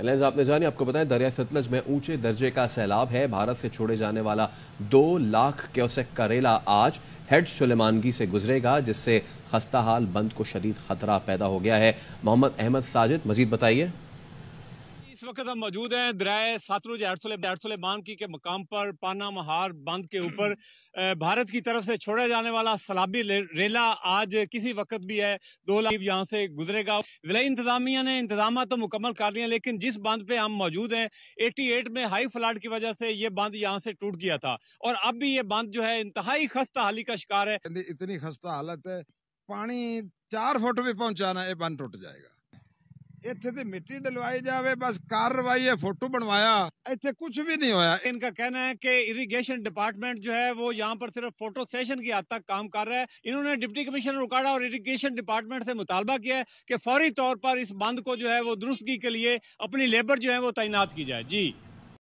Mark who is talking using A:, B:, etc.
A: एलाइंस आपने जानी आपको बताएं दरिया सतलज में ऊंचे दर्जे का सैलाब है भारत से छोड़े जाने वाला दो लाख क्योसेक का रेला आज हेड सुलेमानगी से गुजरेगा जिससे खस्ताहाल बंद को शदीद खतरा पैदा हो गया है मोहम्मद अहमद साजिद मजीद बताइए
B: इस वक्त हम मौजूद हैं दराय सातरुज एडसोले बांध की के मकाम पर पाना महार बांध के ऊपर भारत की तरफ से छोड़ा जाने वाला सलाबी रेला आज किसी वक्त भी है दो लाख यहाँ से गुजरेगा जिला इंतजामिया ने इंतजाम तो मुकम्मल कर लिया लेकिन जिस बांध पे हम मौजूद हैं 88 में हाई फ्लड की वजह से ये बांध यहाँ से टूट गया था और अब भी ये बांध जो है इंतहाई खस्ता हाली का शिकार है
C: इतनी खस्ता हालत है पानी चार फुट भी पहुंचाना ये बांध टूट जाएगा ਇੱਥੇ ਤੇ मिट्टी डलवाई जाए बस कार्रवाई है फोटो बनवाया इतने कुछ भी नहीं होया
B: इनका कहना है कि इरिगेशन डिपार्टमेंट जो है वो यहाँ पर सिर्फ फोटो सेशन की हद तक काम कर रहा है इन्होंने डिप्टी कमिश्नर उकाड़ा और इरिगेशन डिपार्टमेंट से मुतालबा किया है कि फौरी तौर पर इस बंद को जो है वो दुरुस्तगी के लिए अपनी लेबर जो है वो तैनात की जाए जी